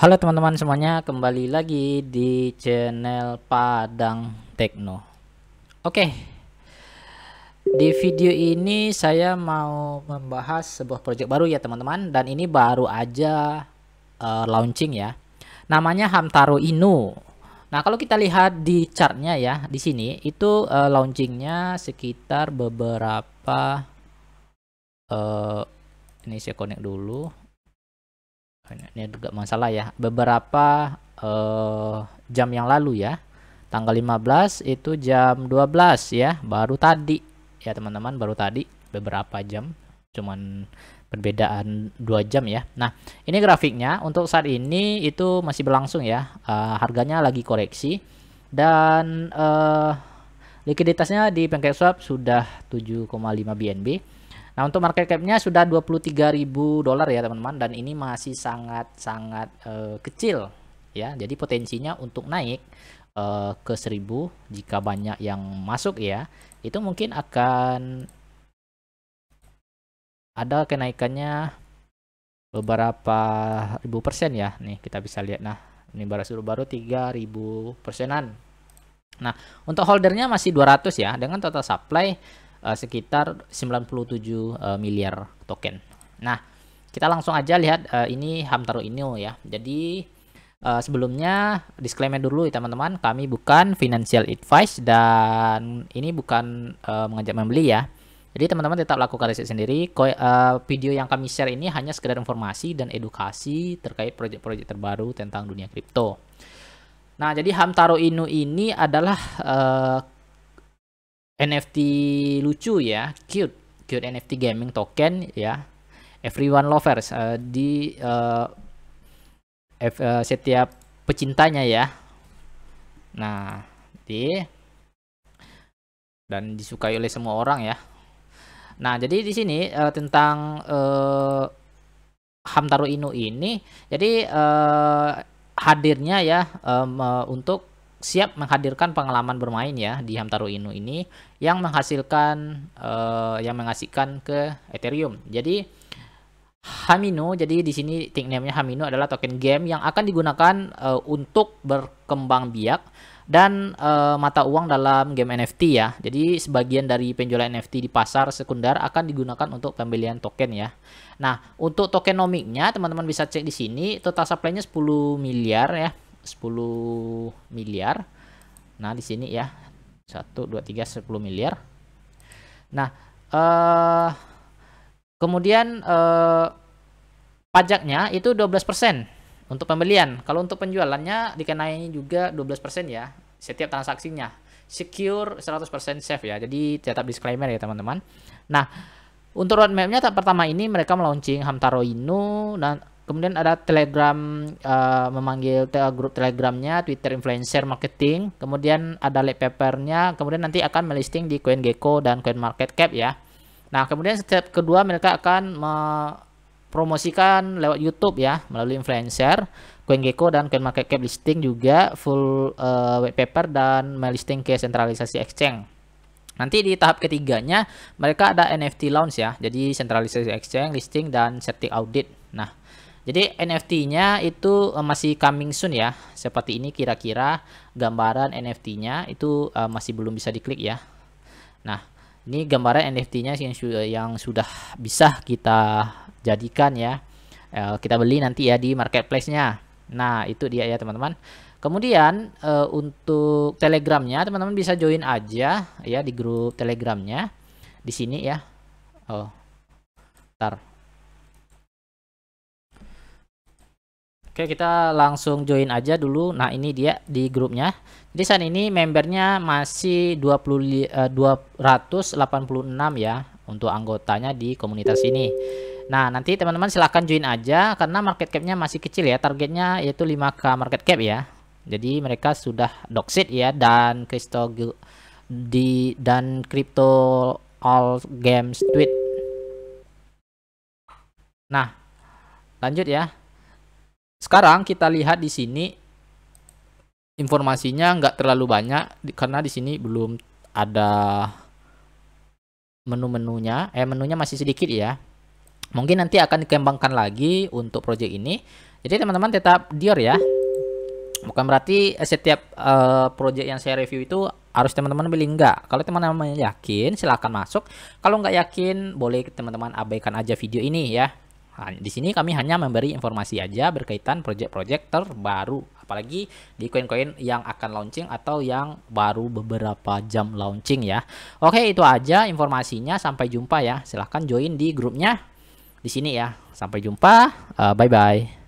Halo teman-teman semuanya, kembali lagi di channel Padang Tekno. Oke. Di video ini saya mau membahas sebuah project baru ya teman-teman dan ini baru aja uh, launching ya. Namanya Hamtaro Inu. Nah, kalau kita lihat di chartnya ya, di sini itu uh, launchingnya sekitar beberapa uh, ini saya connect dulu ini juga masalah ya beberapa uh, jam yang lalu ya tanggal 15 itu jam 12 ya baru tadi ya teman-teman baru tadi beberapa jam cuman perbedaan dua jam ya Nah ini grafiknya untuk saat ini itu masih berlangsung ya uh, harganya lagi koreksi dan uh, likuiditasnya di Pancake Swap sudah 7,5 BNB Nah, untuk market cap-nya sudah 23.000 dolar ya, teman-teman dan ini masih sangat-sangat uh, kecil ya. Jadi potensinya untuk naik uh, ke 1000 jika banyak yang masuk ya, itu mungkin akan ada kenaikannya beberapa ribu persen ya. Nih, kita bisa lihat nah, ini baru-baru 3000 persenan. Nah, untuk holdernya masih 200 ya dengan total supply uh, sekitar 97 uh, eh, miliar token. Nah, kita langsung aja lihat uh, ini Hamtaro Inu ya. Jadi uh, sebelumnya disclaimer dulu ya teman-teman, kami bukan financial advice dan ini bukan uh, mengajak membeli ya. Jadi teman-teman tetap lakukan riset sendiri. Ko uh, video yang kami share ini hanya sekedar informasi dan edukasi terkait proyek-proyek terbaru tentang dunia kripto. Nah, jadi Hamtaro Inu ini adalah uh, NFT lucu ya, cute, cute NFT gaming token ya. Everyone lovers uh, di uh, F, uh, setiap pecintanya ya. Nah, di dan disukai oleh semua orang ya. Nah, jadi di sini uh, tentang uh, Hamtaro Inu ini jadi uh, hadirnya ya um, uh, untuk siap menghadirkan pengalaman bermain ya di Hamtaro Inu ini yang menghasilkan uh, yang mengasihkan ke Ethereum. Jadi Hamino, jadi di sini nickname-nya Hamino adalah token game yang akan digunakan uh, untuk berkembang biak dan uh, mata uang dalam game NFT ya. Jadi sebagian dari penjualan NFT di pasar sekunder akan digunakan untuk pembelian token ya. Nah, untuk tokenomiknya teman-teman bisa cek di sini total supply-nya 10 miliar ya 10 miliar. Nah, di sini ya. 1 2 3 10 miliar. Nah, eh kemudian eh pajaknya itu 12% untuk pembelian. Kalau untuk penjualannya dikenai juga 12% ya setiap transaksinya. Secure 100% safe ya. Jadi tetap disclaimer ya, teman-teman. Nah, untuk roadmapnya pertama ini mereka melaunching Hamtaro Inu dan Kemudian ada Telegram uh, memanggil te grup Telegramnya, Twitter influencer marketing, kemudian ada lab papernya, kemudian nanti akan melisting di gecko dan Coin Market Cap ya. Nah, kemudian setiap kedua mereka akan mempromosikan lewat YouTube ya melalui influencer, gecko dan Coin Market Cap listing juga full uh, white paper dan melisting ke sentralisasi exchange. Nanti di tahap ketiganya mereka ada NFT launch ya, jadi sentralisasi exchange, listing dan certik audit. Nah, jadi NFT-nya itu eh, masih coming soon ya. Seperti ini kira-kira gambaran NFT-nya itu eh, masih belum bisa diklik ya. Nah, ini gambaran NFT-nya yang sudah yang sudah bisa kita jadikan ya. Eh, kita beli nanti ya di marketplace-nya. Nah, itu dia ya teman-teman. Kemudian uh, untuk nya teman-teman bisa join aja ya di grup Telegram-nya, di sini ya. Oh. ntar. Oke, kita langsung join aja dulu. Nah, ini dia di grupnya. Jadi saat ini membernya masih 20 uh, 286 ya untuk anggotanya di komunitas ini. Nah, nanti teman-teman silahkan join aja karena market cap-nya masih kecil ya. Targetnya yaitu 5k market cap ya. Jadi mereka sudah doxit ya dan crypto di dan crypto all games tweet. Nah, lanjut ya. Sekarang kita lihat di sini informasinya nggak terlalu banyak karena di sini belum ada menu-menunya. Eh menunya masih sedikit ya. Mungkin nanti akan dikembangkan lagi untuk project ini. Jadi teman-teman tetap dior ya. Bukan berarti eh, setiap uh, project yang saya review itu harus teman-teman beli enggak. Kalau teman-teman yakin silahkan masuk. Kalau nggak yakin boleh teman-teman abaikan aja video ini ya. Nah, di sini kami hanya memberi informasi aja berkaitan project-project terbaru, apalagi di koin-koin yang akan launching atau yang baru beberapa jam launching ya. Oke, itu aja informasinya. Sampai jumpa ya. Silahkan join di grupnya di sini ya. Sampai jumpa. Uh, eh, bye -bye.